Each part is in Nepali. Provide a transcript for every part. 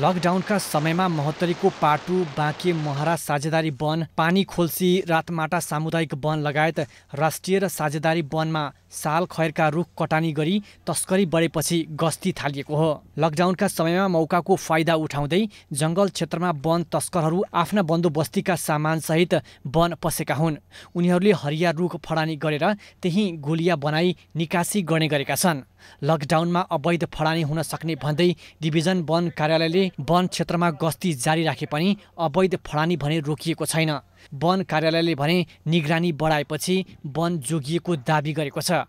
लकडाउनका समयमा महोत्तरीको पाटु बाँके महरा साझेदारी वन पानी खोल्सी रातमाटा सामुदायिक वन लगायत राष्ट्रिय र साझेदारी वनमा साल खैरका रुख कटानी गरी तस्करी बढेपछि गस्ती थालिएको हो लकडाउनका समयमा मौकाको फाइदा उठाउँदै जङ्गल क्षेत्रमा वन तस्करहरू आफ्ना बन्दोबस्तीका सामानसहित वन पसेका हुन् उनीहरूले हरिया रुख फडानी गरेर त्यही गोलिया बनाई निकासी गर्ने गरेका छन् लकडाउनमा अवैध फडानी हुन सक्ने भन्दै डिभिजन वन कार्यालयले कार्यालयले वन क्षेत्रमा गस्ती जारी राखे पनि अवैध फडानी भने रोकिएको छैन वन कार्यालयले भने निगरानी बढाएपछि वन जोगिएको दावी गरेको छ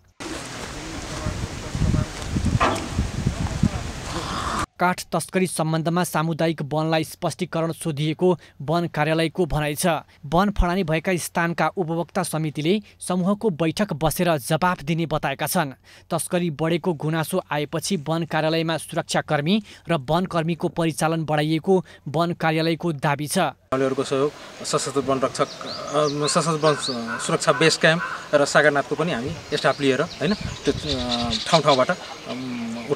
काठ तस्करी सम्बन्धमा सामुदायिक वनलाई स्पष्टीकरण सोधिएको वन कार्यालयको भनाइ छ वन फडानी भएका स्थानका उपभोक्ता समितिले समूहको बैठक बसेर जवाफ दिने बताएका छन् तस्करी बढेको गुनासो आएपछि वन कार्यालयमा सुरक्षाकर्मी र वनकर्मीको परिचालन बढाइएको वन कार्यालयको दावी छ माउलेहरूको सहयोग सशस्त्र वन रक्षक सशस्त्र वन सुरक्षा बेस क्याम्प र सागरनाथको पनि हामी स्टाफ लिएर होइन त्यो ठाउँ ठाउँबाट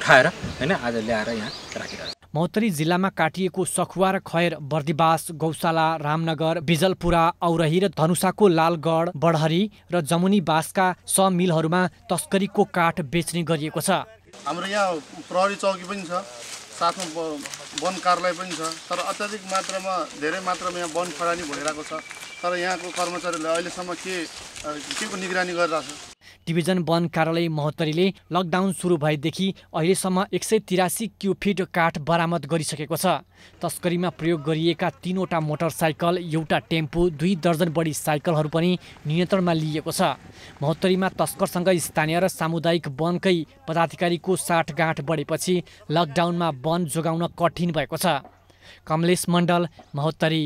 उठाएर होइन आज ल्याएर यहाँ राखिरहेको मौतरी जिल्लामा काटिएको सखुवा र खैर बर्दिवास गौशाला रामनगर बिजलपुरा औरही र धनुषाको लालगढ बढहरी र जमुनी बासका स मिलहरूमा तस्करीको काठ बेच्ने गरिएको छ हाम्रो यहाँ प्रहरी चौकी पनि छ साथमा वन कार्यालय पनि छ तर अत्याधिक मात्रामा धेरै मात्रामा यहाँ वन खडानी भइरहेको छ तर यहाँको कर्मचारीहरूले अहिलेसम्म के के को निगरानी गरिरहेको छ डिभिजन वन कार्यालय महोत्तरीले लकडाउन सुरु भएदेखि अहिलेसम्म एक सय तिरासी क्युफिट काठ बरामद गरिसकेको छ तस्करीमा प्रयोग गरिएका तिनवटा मोटरसाइकल एउटा टेम्पो दुई दर्जन बढी साइकलहरू पनि नियन्त्रणमा लिइएको छ महोत्तरीमा तस्करसँग स्थानीय र सामुदायिक वनकै पदाधिकारीको साठगाँठ बढेपछि लकडाउनमा वन जोगाउन कठिन भएको छ कमलेश मण्डल महोत्तरी